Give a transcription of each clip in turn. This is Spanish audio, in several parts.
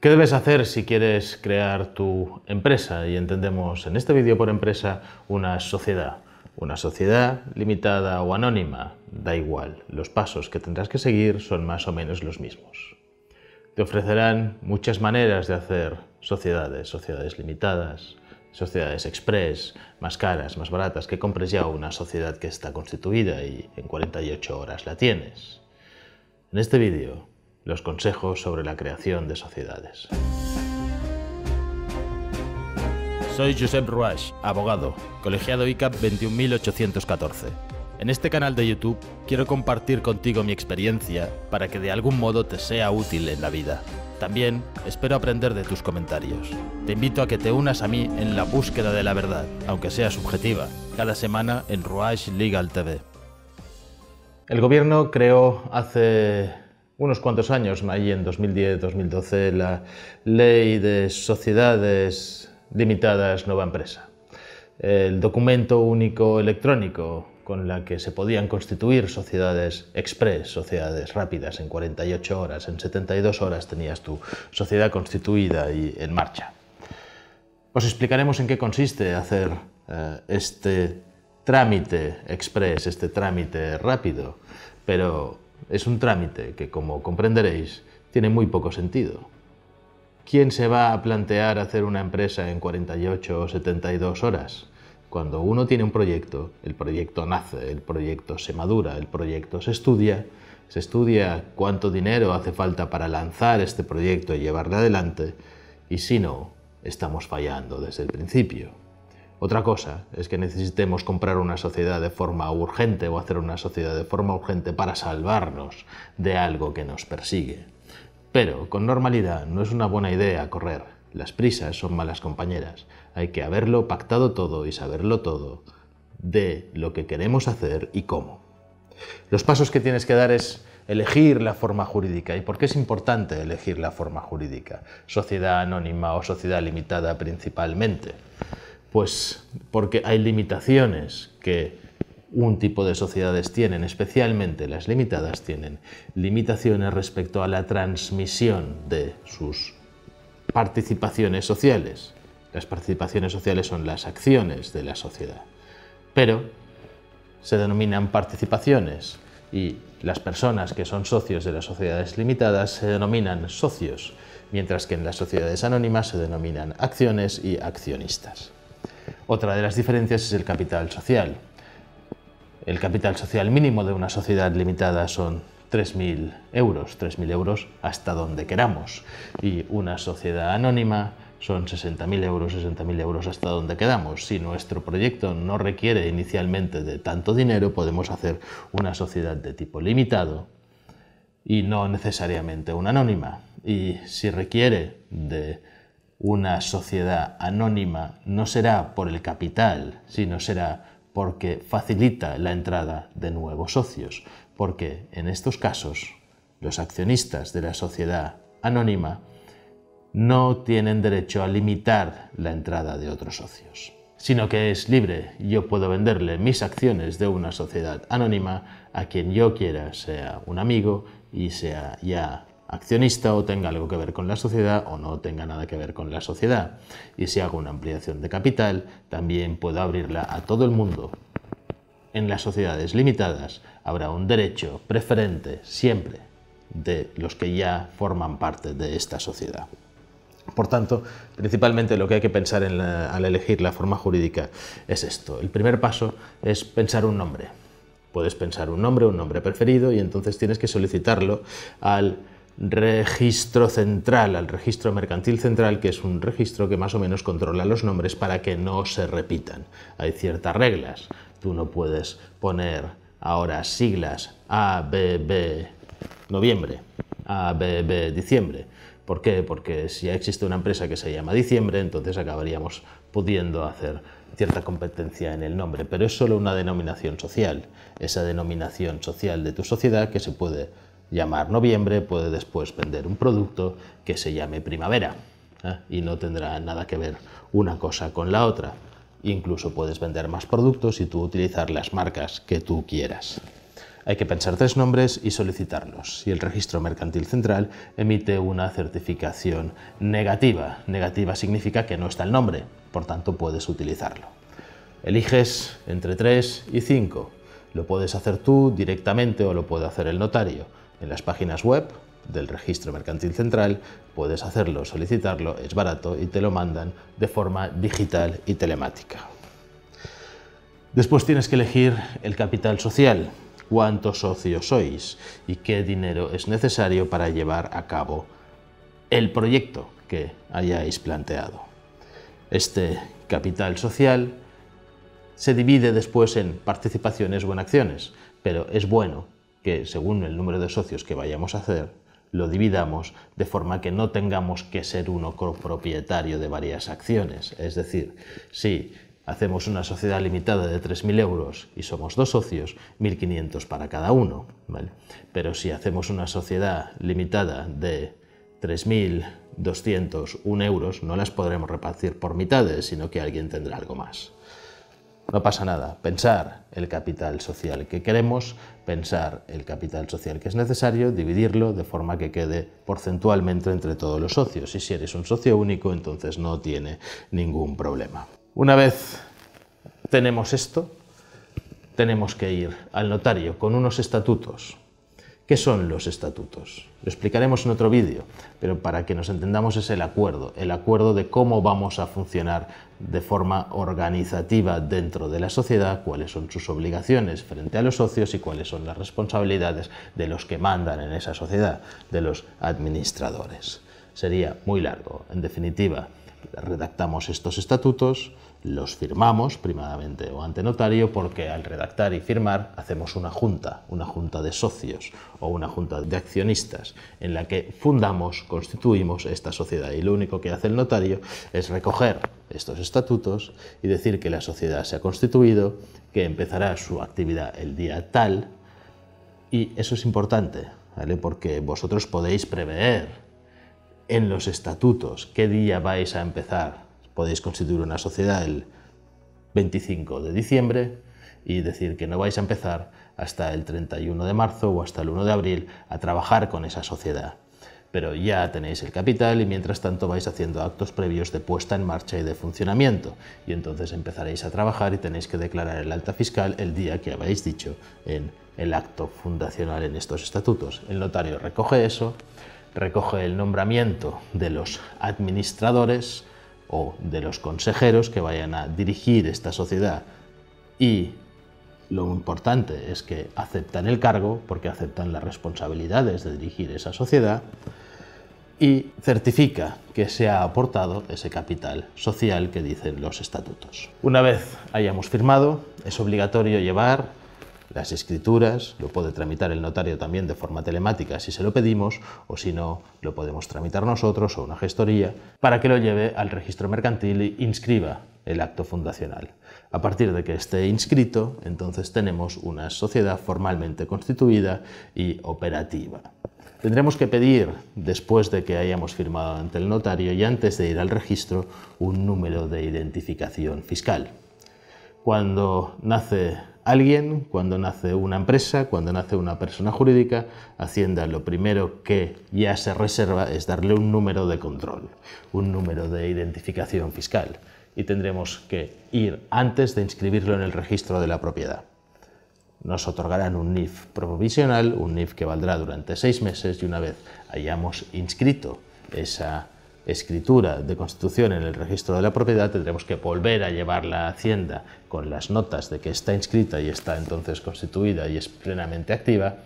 ¿Qué debes hacer si quieres crear tu empresa? Y entendemos en este vídeo por empresa una sociedad. Una sociedad limitada o anónima, da igual, los pasos que tendrás que seguir son más o menos los mismos. Te ofrecerán muchas maneras de hacer sociedades, sociedades limitadas, sociedades express, más caras, más baratas, que compres ya una sociedad que está constituida y en 48 horas la tienes. En este vídeo los consejos sobre la creación de sociedades. Soy Josep Ruach, abogado, colegiado ICAP 21814. En este canal de YouTube quiero compartir contigo mi experiencia para que de algún modo te sea útil en la vida. También espero aprender de tus comentarios. Te invito a que te unas a mí en la búsqueda de la verdad, aunque sea subjetiva, cada semana en Ruach Legal TV. El gobierno creó hace unos cuantos años, ahí en 2010-2012, la ley de sociedades limitadas nueva empresa. El documento único electrónico con la que se podían constituir sociedades express, sociedades rápidas, en 48 horas, en 72 horas tenías tu sociedad constituida y en marcha. Os explicaremos en qué consiste hacer eh, este trámite express, este trámite rápido, pero es un trámite que, como comprenderéis, tiene muy poco sentido. ¿Quién se va a plantear hacer una empresa en 48 o 72 horas? Cuando uno tiene un proyecto, el proyecto nace, el proyecto se madura, el proyecto se estudia, se estudia cuánto dinero hace falta para lanzar este proyecto y llevarlo adelante, y si no, estamos fallando desde el principio. Otra cosa es que necesitemos comprar una sociedad de forma urgente o hacer una sociedad de forma urgente para salvarnos de algo que nos persigue. Pero con normalidad no es una buena idea correr. Las prisas son malas compañeras. Hay que haberlo pactado todo y saberlo todo de lo que queremos hacer y cómo. Los pasos que tienes que dar es elegir la forma jurídica. ¿Y por qué es importante elegir la forma jurídica? Sociedad anónima o sociedad limitada principalmente. Pues porque hay limitaciones que un tipo de sociedades tienen, especialmente las limitadas tienen limitaciones respecto a la transmisión de sus participaciones sociales. Las participaciones sociales son las acciones de la sociedad, pero se denominan participaciones y las personas que son socios de las sociedades limitadas se denominan socios, mientras que en las sociedades anónimas se denominan acciones y accionistas. Otra de las diferencias es el capital social. El capital social mínimo de una sociedad limitada son 3.000 euros, 3.000 euros hasta donde queramos. Y una sociedad anónima son 60.000 euros, 60.000 euros hasta donde quedamos. Si nuestro proyecto no requiere inicialmente de tanto dinero, podemos hacer una sociedad de tipo limitado y no necesariamente una anónima. Y si requiere de una sociedad anónima no será por el capital, sino será porque facilita la entrada de nuevos socios, porque en estos casos los accionistas de la sociedad anónima no tienen derecho a limitar la entrada de otros socios, sino que es libre. Yo puedo venderle mis acciones de una sociedad anónima a quien yo quiera, sea un amigo y sea ya accionista o tenga algo que ver con la sociedad o no tenga nada que ver con la sociedad. Y si hago una ampliación de capital, también puedo abrirla a todo el mundo. En las sociedades limitadas habrá un derecho preferente siempre de los que ya forman parte de esta sociedad. Por tanto, principalmente lo que hay que pensar al elegir la forma jurídica es esto. El primer paso es pensar un nombre. Puedes pensar un nombre, un nombre preferido y entonces tienes que solicitarlo al registro central, al registro mercantil central, que es un registro que más o menos controla los nombres para que no se repitan. Hay ciertas reglas. Tú no puedes poner ahora siglas ABB noviembre, ABB diciembre. ¿Por qué? Porque si ya existe una empresa que se llama diciembre, entonces acabaríamos pudiendo hacer cierta competencia en el nombre, pero es solo una denominación social, esa denominación social de tu sociedad que se puede llamar noviembre, puede después vender un producto que se llame primavera ¿eh? y no tendrá nada que ver una cosa con la otra. Incluso puedes vender más productos y tú utilizar las marcas que tú quieras. Hay que pensar tres nombres y solicitarlos. Si el registro mercantil central emite una certificación negativa, negativa significa que no está el nombre, por tanto puedes utilizarlo. Eliges entre 3 y 5. Lo puedes hacer tú directamente o lo puede hacer el notario. En las páginas web del registro mercantil central puedes hacerlo, solicitarlo, es barato y te lo mandan de forma digital y telemática. Después tienes que elegir el capital social, cuántos socios sois y qué dinero es necesario para llevar a cabo el proyecto que hayáis planteado. Este capital social se divide después en participaciones o en acciones, pero es bueno que según el número de socios que vayamos a hacer, lo dividamos de forma que no tengamos que ser uno copropietario de varias acciones. Es decir, si hacemos una sociedad limitada de 3.000 euros y somos dos socios, 1.500 para cada uno. Pero si hacemos una sociedad limitada de 3.201 euros, no las podremos repartir por mitades, sino que alguien tendrá algo más. No pasa nada. Pensar el capital social que queremos, pensar el capital social que es necesario, dividirlo de forma que quede porcentualmente entre todos los socios. Y si eres un socio único, entonces no tiene ningún problema. Una vez tenemos esto, tenemos que ir al notario con unos estatutos ¿Qué son los estatutos? Lo explicaremos en otro vídeo, pero para que nos entendamos es el acuerdo, el acuerdo de cómo vamos a funcionar de forma organizativa dentro de la sociedad, cuáles son sus obligaciones frente a los socios y cuáles son las responsabilidades de los que mandan en esa sociedad, de los administradores. Sería muy largo, en definitiva, redactamos estos estatutos, los firmamos primadamente o ante notario porque al redactar y firmar hacemos una junta, una junta de socios o una junta de accionistas en la que fundamos, constituimos esta sociedad y lo único que hace el notario es recoger estos estatutos y decir que la sociedad se ha constituido, que empezará su actividad el día tal y eso es importante, Porque vosotros podéis prever en los estatutos qué día vais a empezar podéis constituir una sociedad el 25 de diciembre y decir que no vais a empezar hasta el 31 de marzo o hasta el 1 de abril a trabajar con esa sociedad. Pero ya tenéis el capital y mientras tanto vais haciendo actos previos de puesta en marcha y de funcionamiento. Y entonces empezaréis a trabajar y tenéis que declarar el alta fiscal el día que habéis dicho en el acto fundacional en estos estatutos. El notario recoge eso, recoge el nombramiento de los administradores, o de los consejeros que vayan a dirigir esta sociedad. Y lo importante es que aceptan el cargo porque aceptan las responsabilidades de dirigir esa sociedad y certifica que se ha aportado ese capital social que dicen los estatutos. Una vez hayamos firmado, es obligatorio llevar las escrituras, lo puede tramitar el notario también de forma telemática si se lo pedimos, o si no, lo podemos tramitar nosotros o una gestoría, para que lo lleve al registro mercantil e inscriba el acto fundacional. A partir de que esté inscrito, entonces tenemos una sociedad formalmente constituida y operativa. Tendremos que pedir, después de que hayamos firmado ante el notario y antes de ir al registro, un número de identificación fiscal. Cuando nace alguien, cuando nace una empresa, cuando nace una persona jurídica, Hacienda lo primero que ya se reserva es darle un número de control, un número de identificación fiscal y tendremos que ir antes de inscribirlo en el registro de la propiedad. Nos otorgarán un NIF provisional, un NIF que valdrá durante seis meses y una vez hayamos inscrito esa escritura de constitución en el registro de la propiedad, tendremos que volver a llevar la Hacienda con las notas de que está inscrita y está entonces constituida y es plenamente activa,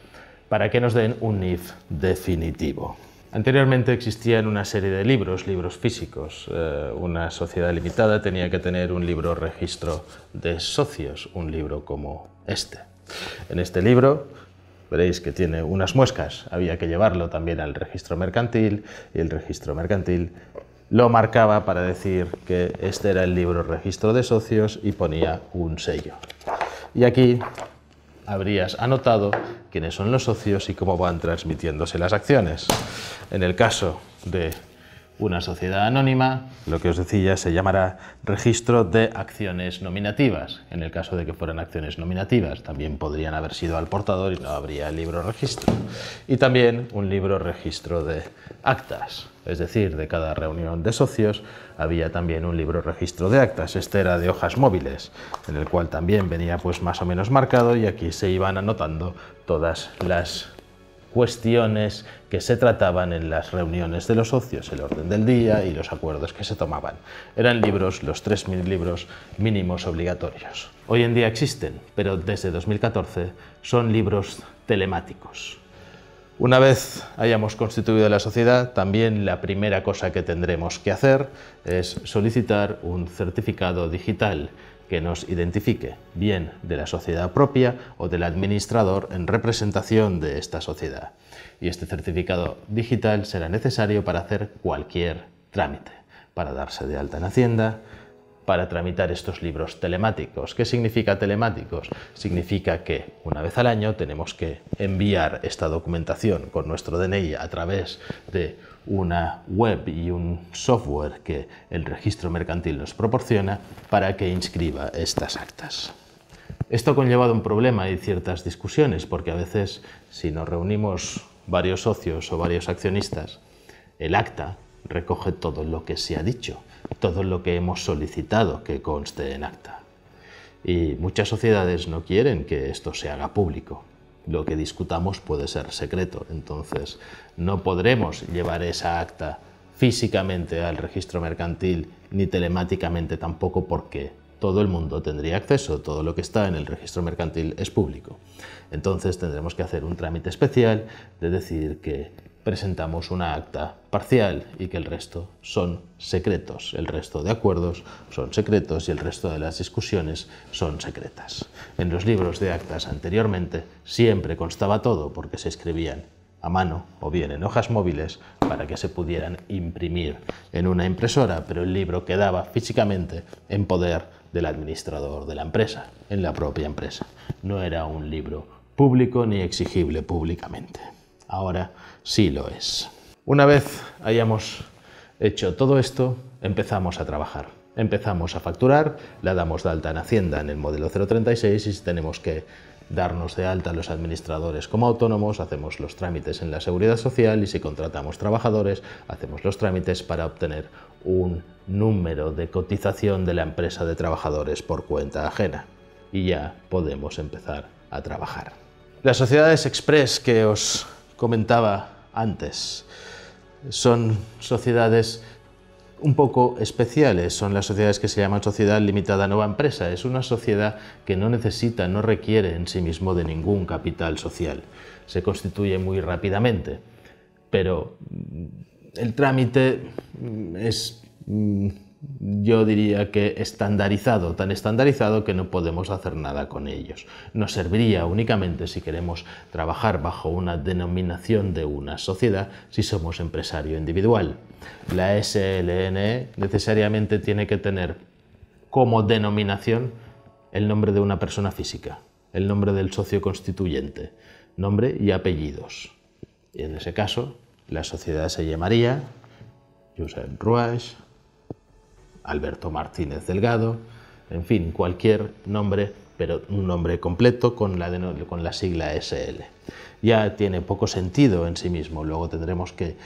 para que nos den un NIF definitivo. Anteriormente existían una serie de libros, libros físicos. Eh, una sociedad limitada tenía que tener un libro registro de socios, un libro como este. En este libro veréis que tiene unas muescas, había que llevarlo también al registro mercantil y el registro mercantil lo marcaba para decir que este era el libro registro de socios y ponía un sello. Y aquí habrías anotado quiénes son los socios y cómo van transmitiéndose las acciones. En el caso de una sociedad anónima, lo que os decía se llamará registro de acciones nominativas. En el caso de que fueran acciones nominativas, también podrían haber sido al portador y no habría libro registro. Y también un libro registro de actas. Es decir, de cada reunión de socios había también un libro registro de actas. Este era de hojas móviles, en el cual también venía pues más o menos marcado y aquí se iban anotando todas las cuestiones que se trataban en las reuniones de los socios, el orden del día y los acuerdos que se tomaban. Eran libros, los 3.000 libros mínimos obligatorios. Hoy en día existen, pero desde 2014 son libros telemáticos. Una vez hayamos constituido la sociedad, también la primera cosa que tendremos que hacer es solicitar un certificado digital que nos identifique, bien de la sociedad propia o del administrador en representación de esta sociedad. Y este certificado digital será necesario para hacer cualquier trámite, para darse de alta en Hacienda, para tramitar estos libros telemáticos. ¿Qué significa telemáticos? Significa que una vez al año tenemos que enviar esta documentación con nuestro DNI a través de una web y un software que el registro mercantil nos proporciona para que inscriba estas actas. Esto ha conllevado un problema y ciertas discusiones, porque a veces si nos reunimos varios socios o varios accionistas, el acta recoge todo lo que se ha dicho, todo lo que hemos solicitado que conste en acta. Y muchas sociedades no quieren que esto se haga público lo que discutamos puede ser secreto. Entonces, no podremos llevar esa acta físicamente al registro mercantil ni telemáticamente tampoco porque todo el mundo tendría acceso, todo lo que está en el registro mercantil es público. Entonces tendremos que hacer un trámite especial de decir que presentamos una acta parcial y que el resto son secretos. El resto de acuerdos son secretos y el resto de las discusiones son secretas. En los libros de actas anteriormente siempre constaba todo porque se escribían a mano o bien en hojas móviles para que se pudieran imprimir en una impresora, pero el libro quedaba físicamente en poder del administrador de la empresa, en la propia empresa. No era un libro público ni exigible públicamente ahora sí lo es. Una vez hayamos hecho todo esto, empezamos a trabajar. Empezamos a facturar, la damos de alta en Hacienda en el modelo 036 y si tenemos que darnos de alta los administradores como autónomos, hacemos los trámites en la seguridad social y si contratamos trabajadores, hacemos los trámites para obtener un número de cotización de la empresa de trabajadores por cuenta ajena. Y ya podemos empezar a trabajar. Las sociedades express que os comentaba antes. Son sociedades un poco especiales, son las sociedades que se llaman sociedad limitada nueva empresa, es una sociedad que no necesita, no requiere en sí mismo de ningún capital social, se constituye muy rápidamente, pero el trámite es mm, yo diría que estandarizado, tan estandarizado que no podemos hacer nada con ellos. Nos serviría únicamente si queremos trabajar bajo una denominación de una sociedad si somos empresario individual. La SLN necesariamente tiene que tener como denominación el nombre de una persona física, el nombre del socio constituyente, nombre y apellidos. Y en ese caso, la sociedad se llamaría Josep Ruiz, Alberto Martínez Delgado, en fin, cualquier nombre, pero un nombre completo con la, con la sigla SL. Ya tiene poco sentido en sí mismo, luego tendremos que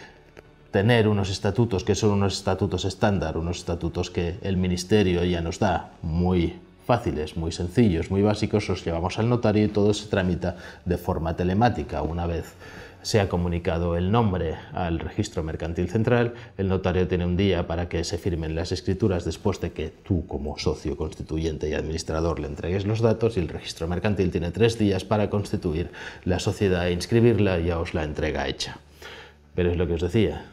tener unos estatutos que son unos estatutos estándar, unos estatutos que el ministerio ya nos da, muy fáciles, muy sencillos, muy básicos, los llevamos al notario y todo se tramita de forma telemática una vez se ha comunicado el nombre al registro mercantil central, el notario tiene un día para que se firmen las escrituras después de que tú como socio constituyente y administrador le entregues los datos y el registro mercantil tiene tres días para constituir la sociedad e inscribirla y ya os la entrega hecha. Pero es lo que os decía,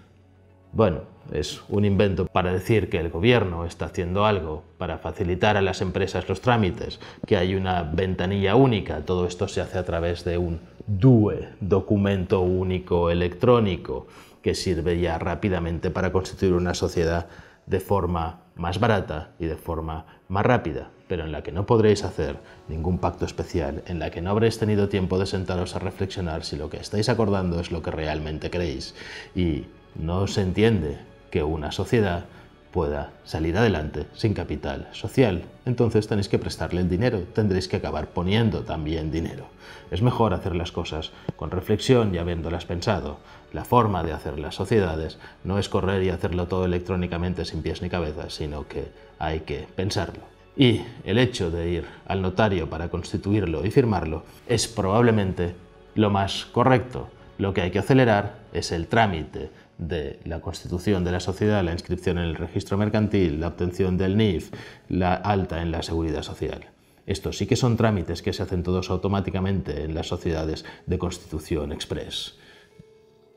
bueno, es un invento para decir que el gobierno está haciendo algo para facilitar a las empresas los trámites, que hay una ventanilla única, todo esto se hace a través de un DUE, documento único electrónico, que sirve ya rápidamente para constituir una sociedad de forma más barata y de forma más rápida, pero en la que no podréis hacer ningún pacto especial, en la que no habréis tenido tiempo de sentaros a reflexionar si lo que estáis acordando es lo que realmente creéis. Y no se entiende que una sociedad pueda salir adelante sin capital social. Entonces tenéis que prestarle el dinero, tendréis que acabar poniendo también dinero. Es mejor hacer las cosas con reflexión y habiéndolas pensado. La forma de hacer las sociedades no es correr y hacerlo todo electrónicamente sin pies ni cabeza, sino que hay que pensarlo. Y el hecho de ir al notario para constituirlo y firmarlo es probablemente lo más correcto. Lo que hay que acelerar es el trámite de la constitución de la sociedad, la inscripción en el registro mercantil, la obtención del NIF, la alta en la seguridad social. Estos sí que son trámites que se hacen todos automáticamente en las sociedades de constitución express.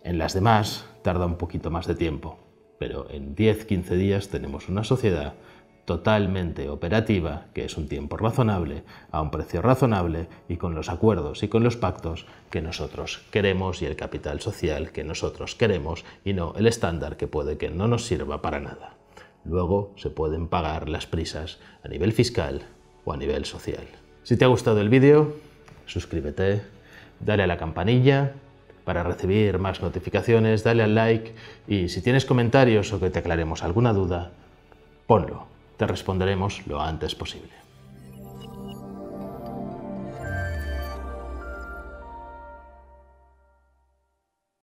En las demás tarda un poquito más de tiempo, pero en 10-15 días tenemos una sociedad totalmente operativa, que es un tiempo razonable, a un precio razonable y con los acuerdos y con los pactos que nosotros queremos y el capital social que nosotros queremos y no el estándar que puede que no nos sirva para nada. Luego se pueden pagar las prisas a nivel fiscal o a nivel social. Si te ha gustado el vídeo, suscríbete, dale a la campanilla para recibir más notificaciones, dale al like y si tienes comentarios o que te aclaremos alguna duda, ponlo te responderemos lo antes posible.